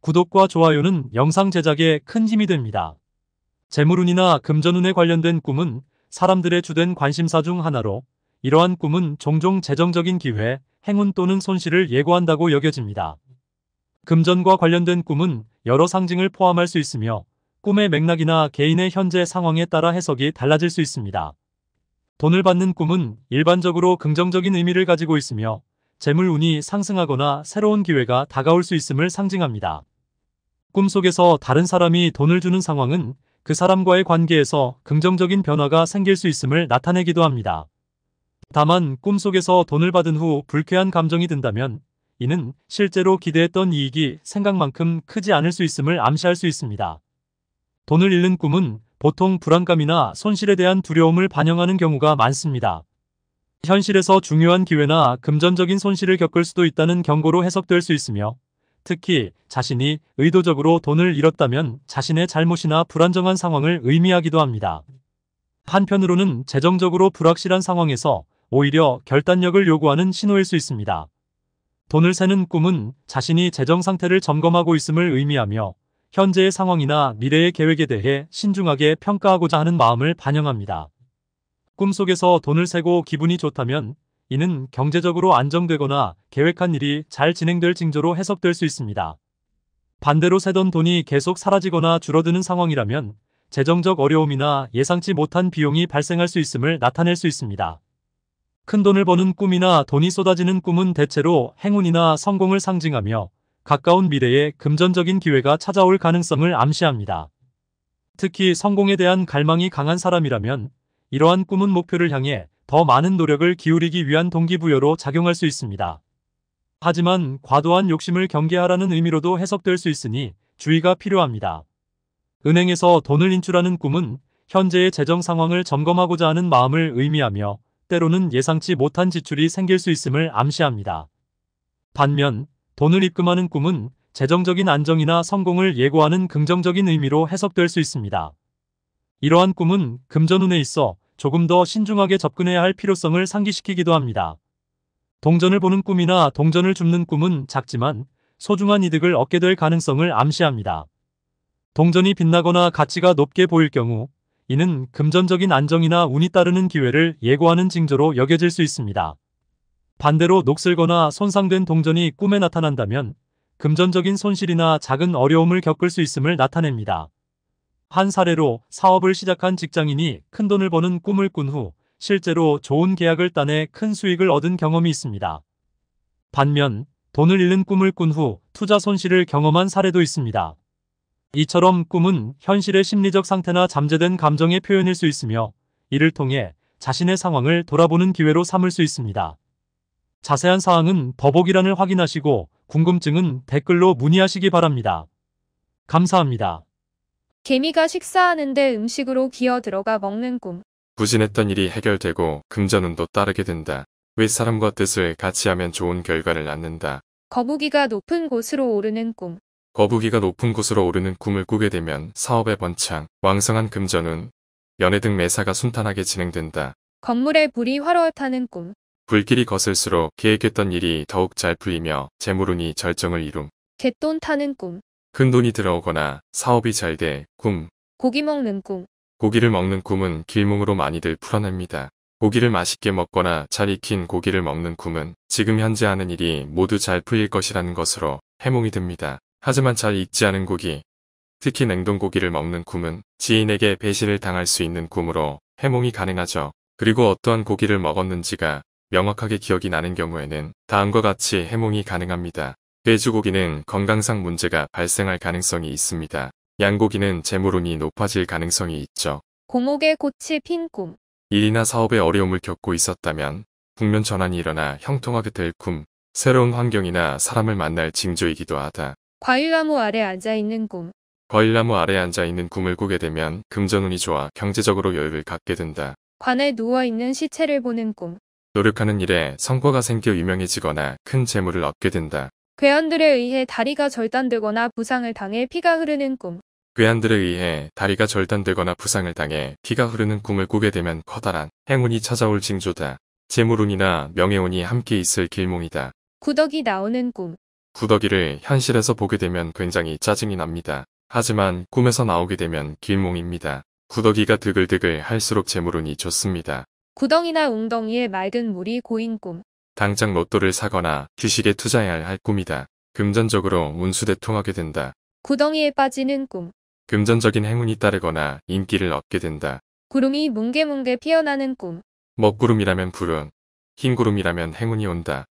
구독과 좋아요는 영상 제작에 큰 힘이 됩니다. 재물운이나 금전운에 관련된 꿈은 사람들의 주된 관심사 중 하나로 이러한 꿈은 종종 재정적인 기회, 행운 또는 손실을 예고한다고 여겨집니다. 금전과 관련된 꿈은 여러 상징을 포함할 수 있으며 꿈의 맥락이나 개인의 현재 상황에 따라 해석이 달라질 수 있습니다. 돈을 받는 꿈은 일반적으로 긍정적인 의미를 가지고 있으며 재물운이 상승하거나 새로운 기회가 다가올 수 있음을 상징합니다. 꿈속에서 다른 사람이 돈을 주는 상황은 그 사람과의 관계에서 긍정적인 변화가 생길 수 있음을 나타내기도 합니다. 다만 꿈속에서 돈을 받은 후 불쾌한 감정이 든다면 이는 실제로 기대했던 이익이 생각만큼 크지 않을 수 있음을 암시할 수 있습니다. 돈을 잃는 꿈은 보통 불안감이나 손실에 대한 두려움을 반영하는 경우가 많습니다. 현실에서 중요한 기회나 금전적인 손실을 겪을 수도 있다는 경고로 해석될 수 있으며 특히 자신이 의도적으로 돈을 잃었다면 자신의 잘못이나 불안정한 상황을 의미하기도 합니다. 한편으로는 재정적으로 불확실한 상황에서 오히려 결단력을 요구하는 신호일 수 있습니다. 돈을 세는 꿈은 자신이 재정 상태를 점검하고 있음을 의미하며 현재의 상황이나 미래의 계획에 대해 신중하게 평가하고자 하는 마음을 반영합니다. 꿈속에서 돈을 세고 기분이 좋다면 이는 경제적으로 안정되거나 계획한 일이 잘 진행될 징조로 해석될 수 있습니다. 반대로 세던 돈이 계속 사라지거나 줄어드는 상황이라면 재정적 어려움이나 예상치 못한 비용이 발생할 수 있음을 나타낼 수 있습니다. 큰 돈을 버는 꿈이나 돈이 쏟아지는 꿈은 대체로 행운이나 성공을 상징하며 가까운 미래에 금전적인 기회가 찾아올 가능성을 암시합니다. 특히 성공에 대한 갈망이 강한 사람이라면 이러한 꿈은 목표를 향해 더 많은 노력을 기울이기 위한 동기부여로 작용할 수 있습니다. 하지만 과도한 욕심을 경계하라는 의미로도 해석될 수 있으니 주의가 필요합니다. 은행에서 돈을 인출하는 꿈은 현재의 재정 상황을 점검하고자 하는 마음을 의미하며 때로는 예상치 못한 지출이 생길 수 있음을 암시합니다. 반면 돈을 입금하는 꿈은 재정적인 안정이나 성공을 예고하는 긍정적인 의미로 해석될 수 있습니다. 이러한 꿈은 금전운에 있어 조금 더 신중하게 접근해야 할 필요성을 상기시키기도 합니다. 동전을 보는 꿈이나 동전을 줍는 꿈은 작지만 소중한 이득을 얻게 될 가능성을 암시합니다. 동전이 빛나거나 가치가 높게 보일 경우 이는 금전적인 안정이나 운이 따르는 기회를 예고하는 징조로 여겨질 수 있습니다. 반대로 녹슬거나 손상된 동전이 꿈에 나타난다면 금전적인 손실이나 작은 어려움을 겪을 수 있음을 나타냅니다. 한 사례로 사업을 시작한 직장인이 큰 돈을 버는 꿈을 꾼 후 실제로 좋은 계약을 따내 큰 수익을 얻은 경험이 있습니다. 반면 돈을 잃는 꿈을 꾼 후 투자 손실을 경험한 사례도 있습니다. 이처럼 꿈은 현실의 심리적 상태나 잠재된 감정의 표현일 수 있으며 이를 통해 자신의 상황을 돌아보는 기회로 삼을 수 있습니다. 자세한 사항은 버벅이란을 확인하시고 궁금증은 댓글로 문의하시기 바랍니다. 감사합니다. 개미가 식사하는데 음식으로 기어 들어가 먹는 꿈. 부진했던 일이 해결되고 금전운도 따르게 된다. 왜사람과 뜻을 같이 하면 좋은 결과를 낳는다. 거북이가 높은 곳으로 오르는 꿈. 거북이가 높은 곳으로 오르는 꿈을 꾸게 되면 사업의 번창, 왕성한 금전운, 연애 등 매사가 순탄하게 진행된다. 건물에 불이 화어타는 꿈. 불길이 거슬수록 계획했던 일이 더욱 잘 풀리며 재물운이 절정을 이룸. 개돈 타는 꿈. 큰 돈이 들어오거나 사업이 잘 돼 꿈. 고기 먹는 꿈. 고기를 먹는 꿈은 길몽으로 많이들 풀어냅니다. 고기를 맛있게 먹거나 잘 익힌 고기를 먹는 꿈은 지금 현재 하는 일이 모두 잘 풀릴 것이라는 것으로 해몽이 듭니다. 하지만 잘 익지 않은 고기, 특히 냉동 고기를 먹는 꿈은 지인에게 배신을 당할 수 있는 꿈으로 해몽이 가능하죠. 그리고 어떠한 고기를 먹었는지가 명확하게 기억이 나는 경우에는 다음과 같이 해몽이 가능합니다. 돼지고기는 건강상 문제가 발생할 가능성이 있습니다. 양고기는 재물운이 높아질 가능성이 있죠. 고목의 꽃이 핀 꿈. 일이나 사업에 어려움을 겪고 있었다면 국면 전환이 일어나 형통하게 될 꿈, 새로운 환경이나 사람을 만날 징조이기도 하다. 과일나무 아래 앉아있는 꿈. 과일나무 아래 앉아있는 꿈을 꾸게 되면 금전운이 좋아 경제적으로 여유를 갖게 된다. 관에 누워있는 시체를 보는 꿈. 노력하는 일에 성과가 생겨 유명해지거나 큰 재물을 얻게 된다. 괴한들에 의해 다리가 절단되거나 부상을 당해 피가 흐르는 꿈. 괴한들에 의해 다리가 절단되거나 부상을 당해 피가 흐르는 꿈을 꾸게 되면 커다란 행운이 찾아올 징조다. 재물운이나 명예운이 함께 있을 길몽이다. 구더기 나오는 꿈. 구더기를 현실에서 보게 되면 굉장히 짜증이 납니다. 하지만 꿈에서 나오게 되면 길몽입니다. 구더기가 드글드글 할수록 재물운이 좋습니다. 구덩이나 웅덩이에 맑은 물이 고인 꿈. 당장 로또를 사거나 주식에 투자해야 할 꿈이다. 금전적으로 운수대통하게 된다. 구덩이에 빠지는 꿈. 금전적인 행운이 따르거나 인기를 얻게 된다. 구름이 뭉게뭉게 피어나는 꿈. 먹구름이라면 불운, 흰구름이라면 행운이 온다.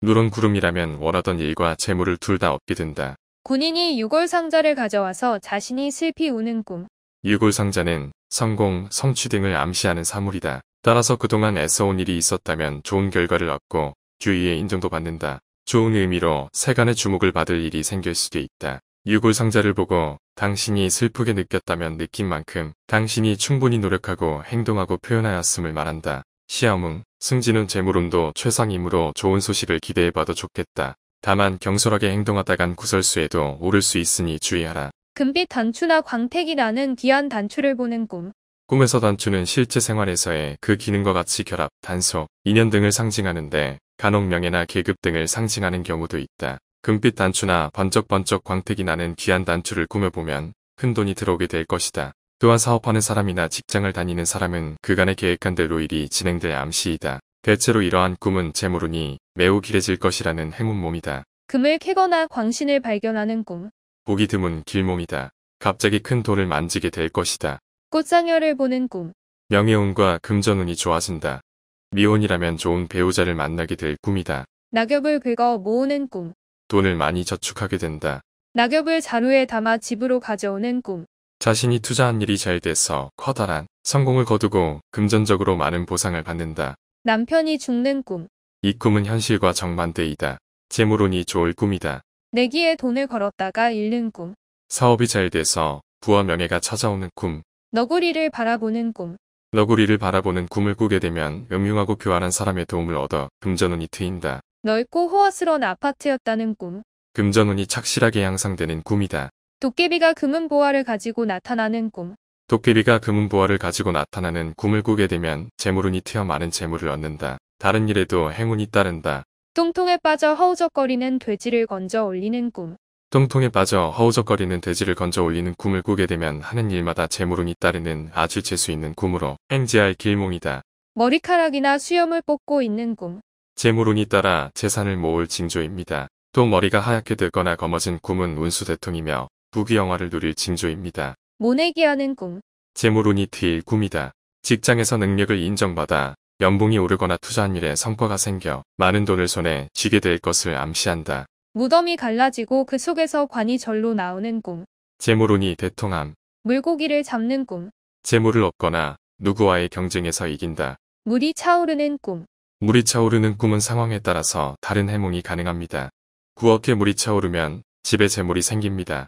누런 구름이라면 원하던 일과 재물을 둘 다 얻게 된다. 군인이 유골상자를 가져와서 자신이 슬피 우는 꿈. 유골상자는 성공, 성취 등을 암시하는 사물이다. 따라서 그동안 애써온 일이 있었다면 좋은 결과를 얻고 주위의 인정도 받는다. 좋은 의미로 세간의 주목을 받을 일이 생길 수도 있다. 유골 상자를 보고 당신이 슬프게 느꼈다면 느낀 만큼 당신이 충분히 노력하고 행동하고 표현하였음을 말한다. 시아웅, 승진은 재물운도 최상이므로 좋은 소식을 기대해봐도 좋겠다. 다만 경솔하게 행동하다간 구설수에도 오를 수 있으니 주의하라. 금빛 단추나 광택이라는 귀한 단추를 보는 꿈. 꿈에서 단추는 실제 생활에서의 그 기능과 같이 결합, 단속, 인연 등을 상징하는데 간혹 명예나 계급 등을 상징하는 경우도 있다. 금빛 단추나 번쩍번쩍 광택이 나는 귀한 단추를 꾸며보면 큰돈이 들어오게 될 것이다. 또한 사업하는 사람이나 직장을 다니는 사람은 그간의 계획한 대로 일이 진행될 암시이다. 대체로 이러한 꿈은 재물운이 매우 길해질 것이라는 행운 몸이다. 금을 캐거나 광신을 발견하는 꿈. 보기 드문 길몸이다 갑자기 큰 돈을 만지게 될 것이다. 꽃장열을 보는 꿈. 명예운과 금전운이 좋아진다. 미혼이라면 좋은 배우자를 만나게 될 꿈이다. 낙엽을 긁어 모으는 꿈. 돈을 많이 저축하게 된다. 낙엽을 자루에 담아 집으로 가져오는 꿈. 자신이 투자한 일이 잘 돼서 커다란 성공을 거두고 금전적으로 많은 보상을 받는다. 남편이 죽는 꿈. 이 꿈은 현실과 정반대이다. 재물운이 좋을 꿈이다. 내기에 돈을 걸었다가 잃는 꿈. 사업이 잘 돼서 부와 명예가 찾아오는 꿈. 너구리를 바라보는 꿈. 너구리를 바라보는 꿈을 꾸게 되면 음흉하고 교활한 사람의 도움을 얻어 금전운이 트인다. 넓고 호화스러운 아파트였다는 꿈. 금전운이 착실하게 향상되는 꿈이다. 도깨비가 금은 보화를 가지고 나타나는 꿈. 도깨비가 금은 보화를 가지고 나타나는 꿈을 꾸게 되면 재물운이 트여 많은 재물을 얻는다. 다른 일에도 행운이 따른다. 똥통에 빠져 허우적거리는 돼지를 건져 올리는 꿈. 똥통에 빠져 허우적거리는 돼지를 건져 올리는 꿈을 꾸게 되면 하는 일마다 재물운이 따르는 아주 재수 있는 꿈으로 행지할 길몽이다. 머리카락이나 수염을 뽑고 있는 꿈. 재물운이 따라 재산을 모을 징조입니다. 또 머리가 하얗게 되거나 검어진 꿈은 운수 대통이며 부귀영화를 누릴 징조입니다. 모내기하는 꿈. 재물운이 트일 꿈이다. 직장에서 능력을 인정받아 연봉이 오르거나 투자한 일에 성과가 생겨 많은 돈을 손에 쥐게 될 것을 암시한다. 무덤이 갈라지고 그 속에서 관이 절로 나오는 꿈. 재물운이 대통함. 물고기를 잡는 꿈. 재물을 얻거나 누구와의 경쟁에서 이긴다. 물이 차오르는 꿈. 물이 차오르는 꿈은 상황에 따라서 다른 해몽이 가능합니다. 구억에 물이 차오르면 집에 재물이 생깁니다.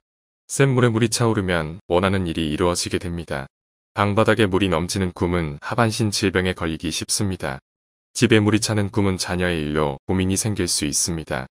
센 물에 물이 차오르면 원하는 일이 이루어지게 됩니다. 방바닥에 물이 넘치는 꿈은 하반신 질병에 걸리기 쉽습니다. 집에 물이 차는 꿈은 자녀의 일로 고민이 생길 수 있습니다.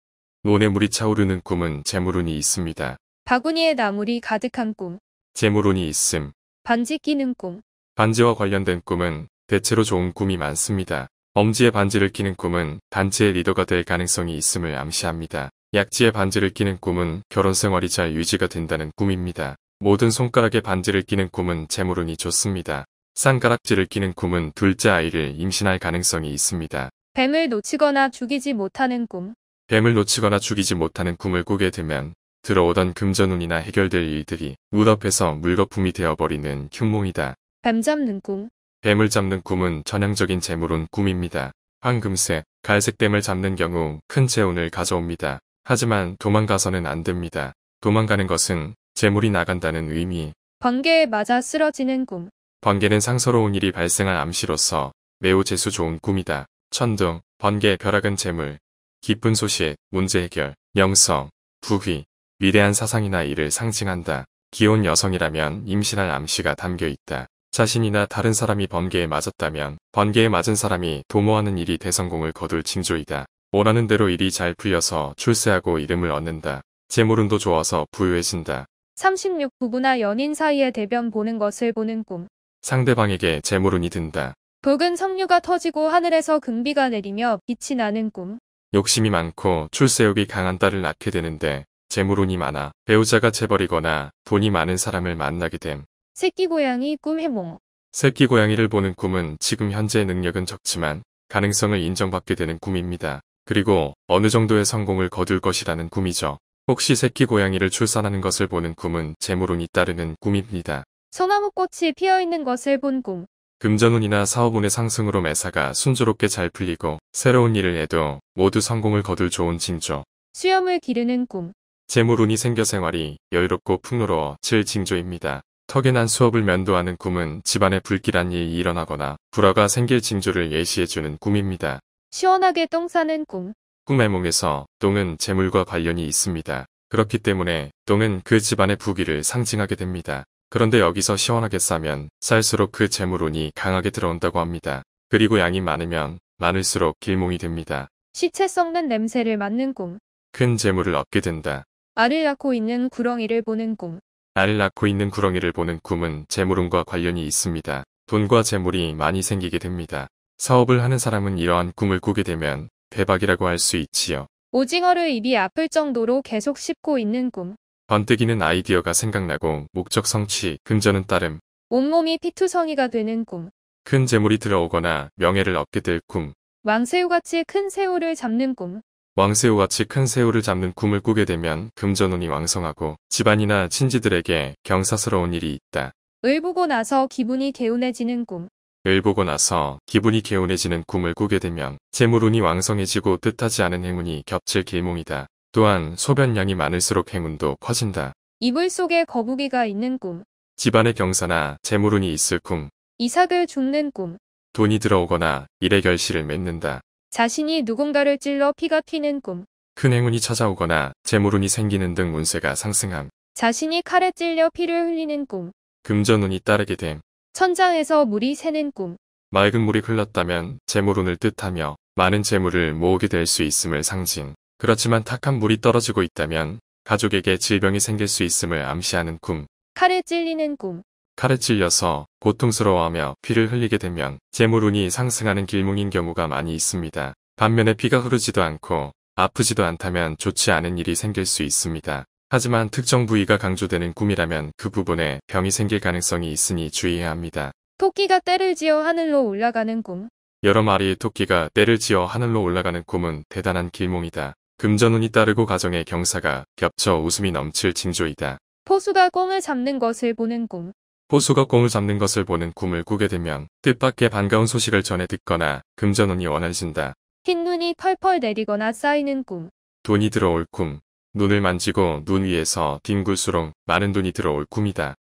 논에 물이 차오르는 꿈은 재물운이 있습니다. 바구니에 나물이 가득한 꿈. 재물운이 있음. 반지 끼는 꿈. 반지와 관련된 꿈은 대체로 좋은 꿈이 많습니다. 엄지에 반지를 끼는 꿈은 단체의 리더가 될 가능성이 있음을 암시합니다. 약지에 반지를 끼는 꿈은 결혼 생활이 잘 유지가 된다는 꿈입니다. 모든 손가락에 반지를 끼는 꿈은 재물운이 좋습니다. 쌍가락지를 끼는 꿈은 둘째 아이를 임신할 가능성이 있습니다. 뱀을 놓치거나 죽이지 못하는 꿈. 뱀을 놓치거나 죽이지 못하는 꿈을 꾸게 되면 들어오던 금전운이나 해결될 일들이 무덥에서 물거품이 되어버리는 흉몽이다. 뱀 잡는 꿈 뱀을 잡는 꿈은 전형적인 재물운 꿈입니다. 황금색, 갈색 뱀을 잡는 경우 큰 재운을 가져옵니다. 하지만 도망가서는 안 됩니다. 도망가는 것은 재물이 나간다는 의미. 번개에 맞아 쓰러지는 꿈 번개는 상서로운 일이 발생한 암시로서 매우 재수 좋은 꿈이다. 천둥, 번개, 벼락은 재물, 기쁜 소식, 문제 해결, 명성, 부귀, 위대한 사상이나 일을 상징한다. 기혼 여성이라면 임신할 암시가 담겨 있다. 자신이나 다른 사람이 번개에 맞았다면 번개에 맞은 사람이 도모하는 일이 대성공을 거둘 징조이다. 원하는 대로 일이 잘 풀려서 출세하고 이름을 얻는다. 재물운도 좋아서 부유해진다. 36 부부나 연인 사이의 대변 보는 것을 보는 꿈. 상대방에게 재물운이 든다. 복은 석류가 터지고 하늘에서 금비가 내리며 빛이 나는 꿈. 욕심이 많고 출세욕이 강한 딸을 낳게 되는데 재물운이 많아 배우자가 재벌이거나 돈이 많은 사람을 만나게 됨. 새끼 고양이 꿈 해몽 새끼 고양이를 보는 꿈은 지금 현재의 능력은 적지만 가능성을 인정받게 되는 꿈입니다. 그리고 어느 정도의 성공을 거둘 것이라는 꿈이죠. 혹시 새끼 고양이를 출산하는 것을 보는 꿈은 재물운이 따르는 꿈입니다. 소나무꽃이 피어있는 것을 본꿈 금전운이나 사업운의 상승으로 매사가 순조롭게 잘 풀리고 새로운 일을 해도 모두 성공을 거둘 좋은 징조. 수염을 기르는 꿈. 재물운이 생겨 생활이 여유롭고 풍요로워질 징조입니다. 턱에 난 수업을 면도하는 꿈은 집안에 불길한 일이 일어나거나 불화가 생길 징조를 예시해주는 꿈입니다. 시원하게 똥 싸는 꿈. 꿈의 몸에서 똥은 재물과 관련이 있습니다. 그렇기 때문에 똥은 그 집안의 부귀를 상징하게 됩니다. 그런데 여기서 시원하게 싸면 쌀수록 그 재물운이 강하게 들어온다고 합니다. 그리고 양이 많으면 많을수록 길몽이 됩니다. 시체 썩는 냄새를 맡는 꿈. 큰 재물을 얻게 된다. 알을 낳고 있는 구렁이를 보는 꿈. 알을 낳고 있는 구렁이를 보는 꿈은 재물운과 관련이 있습니다. 돈과 재물이 많이 생기게 됩니다. 사업을 하는 사람은 이러한 꿈을 꾸게 되면 대박이라고 할 수 있지요. 오징어를 입이 아플 정도로 계속 씹고 있는 꿈. 번뜩이는 아이디어가 생각나고 목적 성취, 금전은 따름. 온몸이 피투성이가 되는 꿈. 큰 재물이 들어오거나 명예를 얻게 될 꿈. 왕새우같이 큰 새우를 잡는 꿈. 왕새우같이 큰 새우를 잡는 꿈을 꾸게 되면 금전운이 왕성하고 집안이나 친지들에게 경사스러운 일이 있다. 을 보고 나서 기분이 개운해지는 꿈. 을 보고 나서 기분이 개운해지는 꿈을 꾸게 되면 재물운이 왕성해지고 뜻하지 않은 행운이 겹칠 길몽이다. 또한 소변량이 많을수록 행운도 커진다. 이불 속에 거북이가 있는 꿈. 집안의 경사나 재물운이 있을 꿈. 이삭을 죽는 꿈. 돈이 들어오거나 일의 결실을 맺는다. 자신이 누군가를 찔러 피가 튀는 꿈. 큰 행운이 찾아오거나 재물운이 생기는 등 운세가 상승함. 자신이 칼에 찔려 피를 흘리는 꿈. 금전운이 따르게 됨. 천장에서 물이 새는 꿈. 맑은 물이 흘렀다면 재물운을 뜻하며 많은 재물을 모으게 될 수 있음을 상징. 그렇지만 탁한 물이 떨어지고 있다면 가족에게 질병이 생길 수 있음을 암시하는 꿈. 칼에 찔리는 꿈. 칼에 찔려서 고통스러워하며 피를 흘리게 되면 재물운이 상승하는 길몽인 경우가 많이 있습니다. 반면에 피가 흐르지도 않고 아프지도 않다면 좋지 않은 일이 생길 수 있습니다. 하지만 특정 부위가 강조되는 꿈이라면 그 부분에 병이 생길 가능성이 있으니 주의해야 합니다. 토끼가 때를 지어 하늘로 올라가는 꿈. 여러 마리의 토끼가 때를 지어 하늘로 올라가는 꿈은 대단한 길몽이다. 금전운이 따르고 가정의 경사가 겹쳐 웃음이 넘칠 징조이다. 포수가 꽁을 잡는 것을 보는 꿈. 포수가 꽁을 잡는 것을 보는 꿈을 꾸게 되면 뜻밖의 반가운 소식을 전해 듣거나 금전운이 원해진다 흰눈이 펄펄 내리거나 쌓이는 꿈. 돈이 들어올 꿈. 눈을 만지고 눈 위에서 뒹굴수록 많은 돈이 들어올 꿈이다.